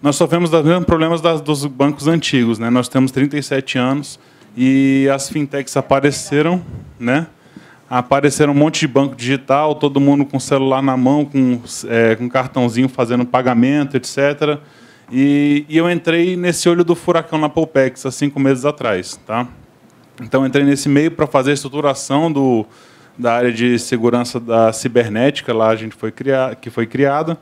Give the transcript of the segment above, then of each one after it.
Nós sofremos os mesmos problemas das, dos bancos antigos, né? Nós temos 37 anos e as fintechs apareceram, né? Apareceram um monte de banco digital, todo mundo com celular na mão, com, é, com cartãozinho fazendo pagamento, etc. E, e, eu entrei nesse olho do furacão na Polpex há cinco meses atrás, tá? Então entrei nesse meio para fazer a estruturação do, da área de segurança da cibernética lá a gente foi criar, que foi criada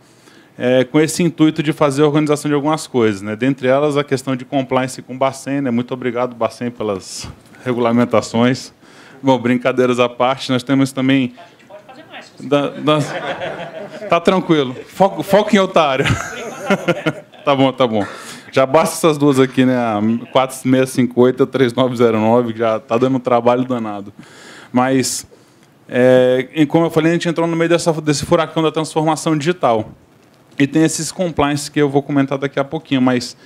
é, com esse intuito de fazer a organização de algumas coisas. Né? Dentre elas, a questão de compliance com o Bacen. Né? Muito obrigado, Bacen, pelas regulamentações. Bom, brincadeiras à parte, nós temos também... Pode fazer mais. Da, Tá tranquilo. Foco, foco em otário. tá bom, tá bom. Já basta essas duas aqui, né? A 4658 e 3909, que já tá dando um trabalho danado. Mas, é, como eu falei, a gente entrou no meio dessa, desse furacão da transformação digital. E tem esses compliance que eu vou comentar daqui a pouquinho, mas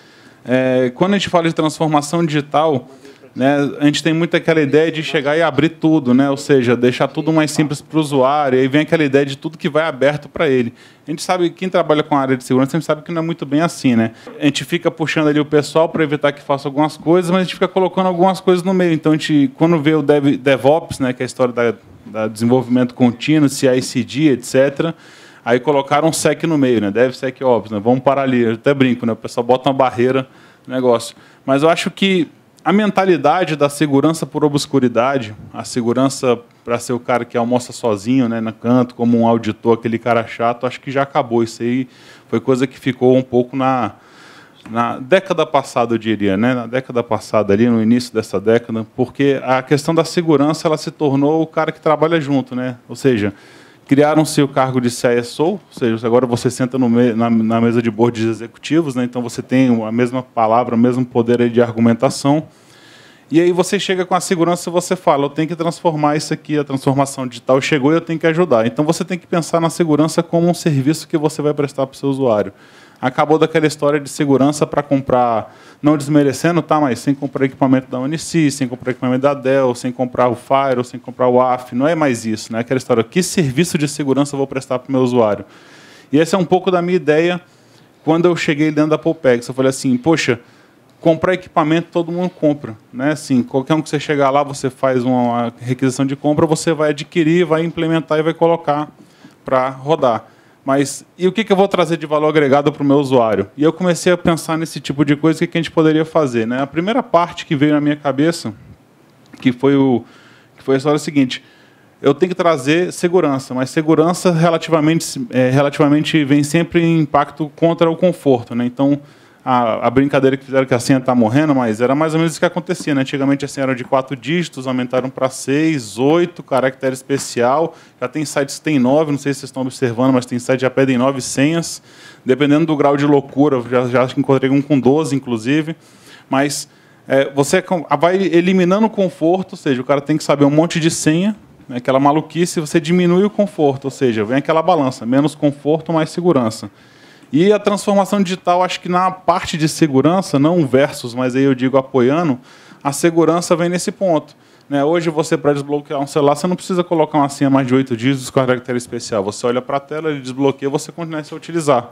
é, quando a gente fala de transformação digital, né, a gente tem muito aquela ideia de chegar e abrir tudo, né? ou seja, deixar tudo mais simples para o usuário, e aí vem aquela ideia de tudo que vai aberto para ele. A gente sabe, quem trabalha com a área de segurança, a gente sabe que não é muito bem assim. Né? A gente fica puxando ali o pessoal para evitar que faça algumas coisas, mas a gente fica colocando algumas coisas no meio. Então, a gente, quando vê o Dev, DevOps, né, que é a história da, da desenvolvimento contínuo, CI/CD, etc., Aí colocaram um sec no meio, né? Deve sec óbvio, né? Vamos parar ali. Eu até brinco, né? O pessoal bota uma barreira no negócio. Mas eu acho que a mentalidade da segurança por obscuridade, a segurança para ser o cara que almoça sozinho, né, no canto, como um auditor, aquele cara chato, acho que já acabou. Isso aí foi coisa que ficou um pouco na, na década passada, eu diria, né? Na década passada ali, no início dessa década, porque a questão da segurança ela se tornou o cara que trabalha junto, né? Ou seja, criaram-se o cargo de CSO, ou seja, agora você senta me, na, na, mesa de board de executivos, né? então você tem a mesma palavra, o mesmo poder de argumentação. E aí você chega com a segurança e você fala, eu tenho que transformar isso aqui, a transformação digital chegou e eu tenho que ajudar. Então você tem que pensar na segurança como um serviço que você vai prestar para o seu usuário acabou daquela história de segurança para comprar, não desmerecendo, tá, mas sem comprar equipamento da Unici, sem comprar equipamento da Dell, sem comprar o Fire, sem comprar o AF, não é mais isso, né? Aquela história, que serviço de segurança eu vou prestar para o meu usuário? E essa é um pouco da minha ideia quando eu cheguei dentro da Popex. Eu falei assim, poxa, comprar equipamento todo mundo compra, né? Assim, qualquer um que você chegar lá, você faz uma requisição de compra, você vai adquirir, vai implementar e vai colocar para rodar mas e o que, que eu vou trazer de valor agregado para o meu usuário? E eu comecei a pensar nesse tipo de coisa, o que, que a gente poderia fazer. Né? A primeira parte que veio na minha cabeça, que foi, o, que foi a história é seguinte, eu tenho que trazer segurança, mas segurança relativamente, é, relativamente vem sempre em impacto contra o conforto. Né? Então, a, a, brincadeira que fizeram que a senha está morrendo, mas era mais ou menos isso que acontecia. Né? Antigamente a senha era de quatro dígitos, aumentaram para seis, oito, caractere especial. Já tem sites que tem nove, não sei se vocês estão observando, mas tem sites que já pedem nove senhas. Dependendo do grau de loucura, já, já encontrei um com 12, inclusive. Mas é, você é vai eliminando o conforto, ou seja, o cara tem que saber um monte de senha, né? aquela maluquice, você diminui o conforto, ou seja, vem aquela balança, menos conforto, mais segurança. E a transformação digital, acho que na parte de segurança, não versus, mas aí eu digo apoiando, a segurança vem nesse ponto. Né? Hoje, você, para desbloquear um celular, você não precisa colocar uma senha mais de oito dígitos com a caractere especial. Você olha para a tela, ele desbloqueia, você continua a utilizar.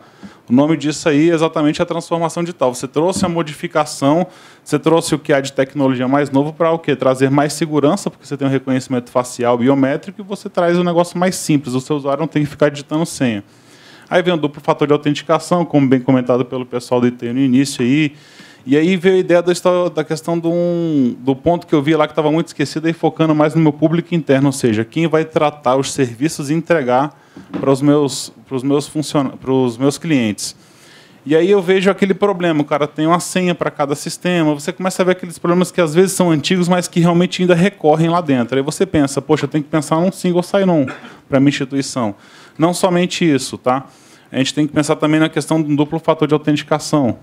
O nome disso aí é exatamente a transformação digital. Você trouxe a modificação, você trouxe o que há de tecnologia mais novo para o quê? Trazer mais segurança, porque você tem um reconhecimento facial biométrico e você traz um negócio mais simples. O seu usuário não tem que ficar digitando senha. Aí vem o duplo fator de autenticação, como bem comentado pelo pessoal do IT no início aí. E aí veio a ideia da, questão do, um, do ponto que eu vi lá que estava muito esquecido e focando mais no meu público interno, ou seja, quem vai tratar os serviços e entregar para os meus, os meus, funcion... os meus clientes. E aí eu vejo aquele problema, o cara tem uma senha para cada sistema, você começa a ver aqueles problemas que às vezes são antigos, mas que realmente ainda recorrem lá dentro. Aí você pensa, poxa, eu tenho que pensar num single sign-on para minha instituição. Não somente isso, tá? A gente tem que pensar também na questão do duplo fator de autenticação.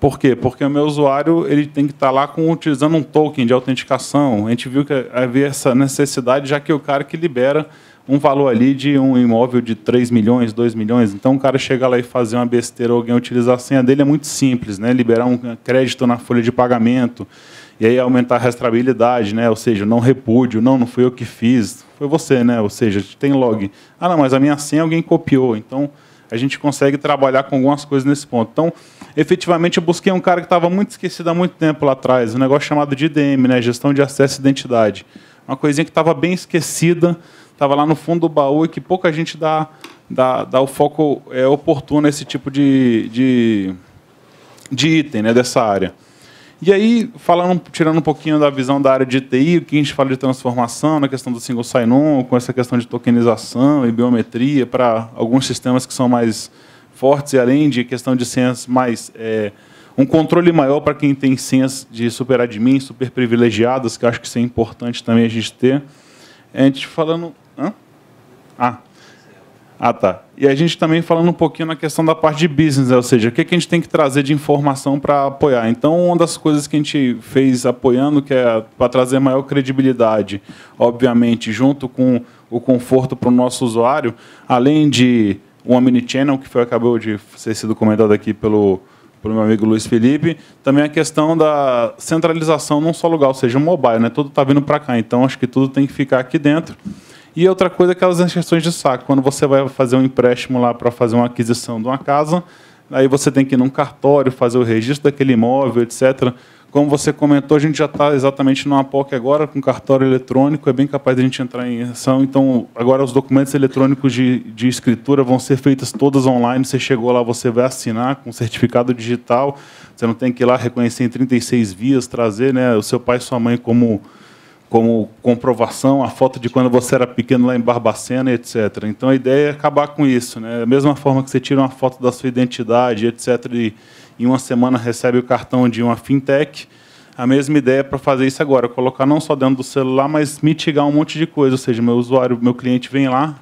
Por quê? Porque o meu usuário ele tem que estar tá lá com, utilizando um token de autenticação. A gente viu que havia essa necessidade, já que é o cara que libera um valor ali de um imóvel de 3 milhões, 2 milhões. Então o cara chega lá e fazer uma besteira, alguém utilizar a senha dele é muito simples, né? Liberar um crédito na folha de pagamento e aí aumentar a rastreabilidade, né? Ou seja, não repúdio, não, não fui eu que fiz, foi você, né? Ou seja, tem log. Ah, não, mas a minha senha alguém copiou. Então a gente consegue trabalhar com algumas coisas nesse ponto. Então, efetivamente, eu busquei um cara que estava muito esquecido há muito tempo lá atrás, um negócio chamado de IDM, né? Gestão de acesso e identidade. Uma coisinha que estava bem esquecida estava lá no fundo do baú e que pouca gente dá, dá, dá o foco é, oportuno a esse tipo de, de, de item né, dessa área. E aí, falando, tirando um pouquinho da visão da área de TI, o que a gente fala de transformação, na questão do single sign-on, com essa questão de tokenização e biometria para alguns sistemas que são mais fortes, e além de questão de senhas mais... É, um controle maior para quem tem senhas de super admin, super privilegiadas, que acho que isso é importante também a gente ter. É, a gente falando ah. Ah, tá. E a gente também falando um pouquinho na questão da parte de business, né? ou seja, o que, que a gente tem que trazer de informação para apoiar. Então, uma das coisas que a gente fez apoiando, que é para trazer maior credibilidade, obviamente, junto com o conforto para o nosso usuário, além de um Omnichannel, que foi, acabou de ser sido comentado aqui pelo, pelo meu amigo Luiz Felipe, também a questão da centralização num só lugar, ou seja, o mobile, né? Tudo está vindo para cá, então acho que tudo tem que ficar aqui dentro. E outra coisa é aquelas injeções de saco. Quando você vai fazer um empréstimo lá para fazer uma aquisição de uma casa, aí você tem que ir num cartório, fazer o registro daquele imóvel, etc. Como você comentou, a gente já está exatamente numa POC agora, com cartório eletrônico, é bem capaz de a gente entrar em ação. Então, agora os documentos eletrônicos de, de escritura vão ser feitos todos online. Você chegou lá, você vai assinar com certificado digital. Você não tem que ir lá reconhecer em 36 vias, trazer né, o seu pai e sua mãe como como comprovação a foto de quando você era pequeno lá em Barbacena, etc. Então a ideia é acabar com isso, né? Da mesma forma que você tira uma foto da sua identidade, etc. E em uma semana recebe o cartão de uma fintech. A mesma ideia é para fazer isso agora, colocar não só dentro do celular, mas mitigar um monte de coisa. Ou seja, meu usuário, meu cliente vem lá,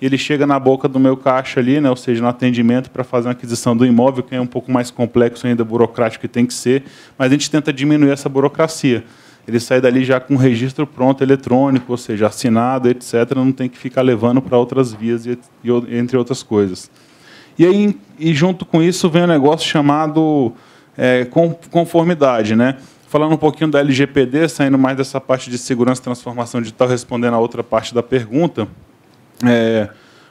ele chega na boca do meu caixa ali, né? ou seja, no atendimento para fazer uma aquisição do imóvel, que é um pouco mais complexo ainda, burocrático que tem que ser, mas a gente tenta diminuir essa burocracia ele sai dali já com registro pronto eletrônico, ou seja, assinado, etc. Não tem que ficar levando para outras vias, e, entre outras coisas. E aí, e junto com isso, vem um negócio chamado é, conformidade, né? Falando um pouquinho da LGPD, saindo mais dessa parte de segurança e transformação digital, respondendo a outra parte da pergunta, é,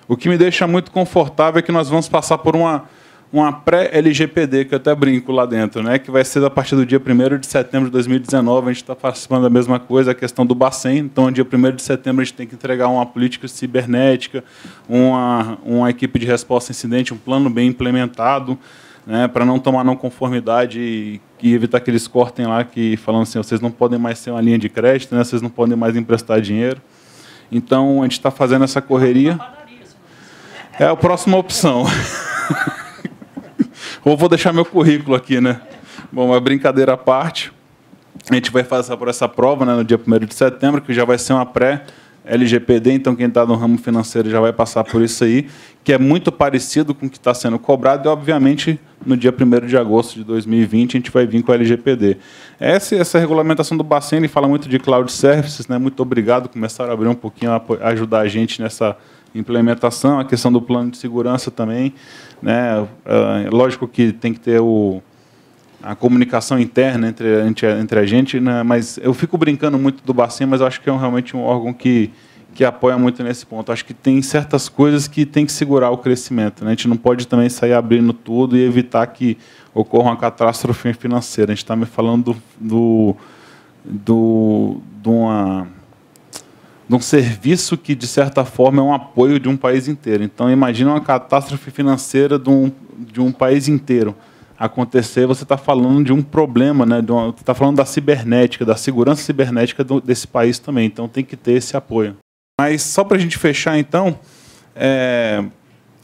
o que me deixa muito confortável é que nós vamos passar por uma uma pré-LGPD, que eu até brinco lá dentro, né, que vai ser a partir do dia 1 de setembro de 2019, a gente está participando da mesma coisa, a questão do Bacen. Então, dia 1 de setembro, a gente tem que entregar uma política cibernética, uma, uma equipe de resposta a incidente, um plano bem implementado, né, para não tomar não conformidade e, e, evitar que eles cortem lá, que falando assim, vocês não podem mais ser uma linha de crédito, né, vocês não podem mais emprestar dinheiro. Então, a gente está fazendo essa correria. É a próxima opção. Ou vou deixar meu currículo aqui, né? Bom, uma brincadeira à parte. A gente vai passar por essa prova né, no dia 1 de setembro, que já vai ser uma pré LGPD, então quem está no ramo financeiro já vai passar por isso aí, que é muito parecido com o que está sendo cobrado, e obviamente no dia 1 de agosto de 2020 a gente vai vir com a LGPD. Essa, essa regulamentação do Bacen, ele fala muito de cloud services, né? muito obrigado, começaram a abrir um pouquinho, a ajudar a gente nessa implementação, a questão do plano de segurança também. Né? Ah, lógico que tem que ter o, a comunicação interna entre, entre, entre a gente, né? mas eu fico brincando muito do Bacen, mas acho que é um, realmente um órgão que, que apoia muito nesse ponto. Acho que tem certas coisas que tem que segurar o crescimento. Né? A gente não pode também sair abrindo tudo e evitar que ocorra uma catástrofe financeira. A gente está me falando do, do, do, de uma de um serviço que, de certa forma, é um apoio de um país inteiro. Então, imagina uma catástrofe financeira de um, de um país inteiro acontecer, você está falando de um problema, né? está falando da cibernética, da segurança cibernética do, desse país também. Então, tem que ter esse apoio. Mas, só para a gente fechar, então, é,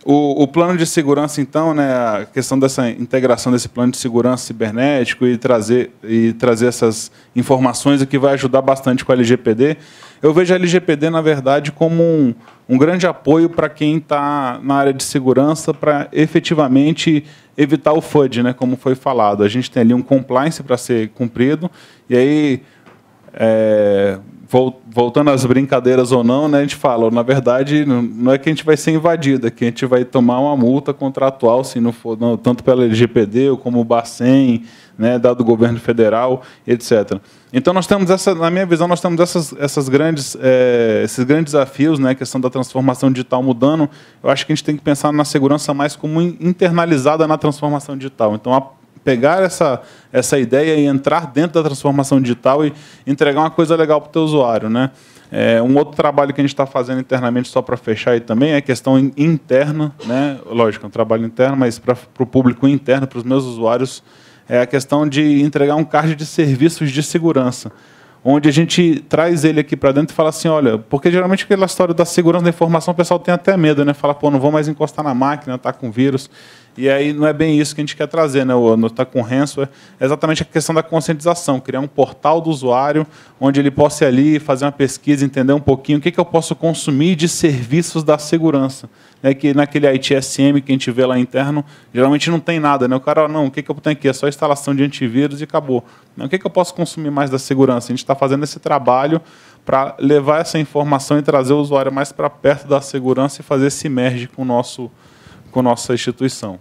o, o, plano de segurança, então, né, a questão dessa integração desse plano de segurança cibernético e trazer, e trazer essas informações, o que vai ajudar bastante com a LGPD. Eu vejo a LGPD, na verdade, como um, um grande apoio para quem está na área de segurança para efetivamente evitar o FUD, né, como foi falado. A gente tem ali um compliance para ser cumprido, e aí é, voltando às brincadeiras ou não, né, a gente fala, na verdade, não é que a gente vai ser invadido, é que a gente vai tomar uma multa contratual, se não for, não, tanto pela LGPD como o Bacen, né, dado do governo federal, etc. Então nós temos essa, na minha visão, nós temos essas, essas grandes, é, esses grandes desafios, né, a questão da transformação digital mudando. Eu acho que a gente tem que pensar na segurança mais como internalizada na transformação digital. Então a pegar essa, essa ideia e entrar dentro da transformação digital e entregar uma coisa legal para o teu usuário, né? É, um outro trabalho que a gente está fazendo internamente, só para fechar aí também, é questão interna, né? Lógico, é um trabalho interno, mas para o público interno, para os meus usuários, é a questão de entregar um card de serviços de segurança onde a gente traz ele aqui para dentro e fala assim, olha, porque geralmente aquela história da segurança da informação, o pessoal tem até medo, né? Fala, pô, não vou mais encostar na máquina, tá com vírus. E aí não é bem isso que a gente quer trazer, né? O Está com Renso é exatamente a questão da conscientização, criar um portal do usuário onde ele possa ir ali fazer uma pesquisa, entender um pouquinho o que, que eu posso consumir de serviços da segurança. Né? Que naquele ITSM que a gente vê lá interno, geralmente não tem nada, né? O cara, não, o que, que eu tenho aqui? É só instalação de antivírus e acabou. o que, que eu posso consumir mais da segurança? A gente está fazendo esse trabalho para levar essa informação e trazer o usuário mais para perto da segurança e fazer esse merge com o nosso com nossa instituição.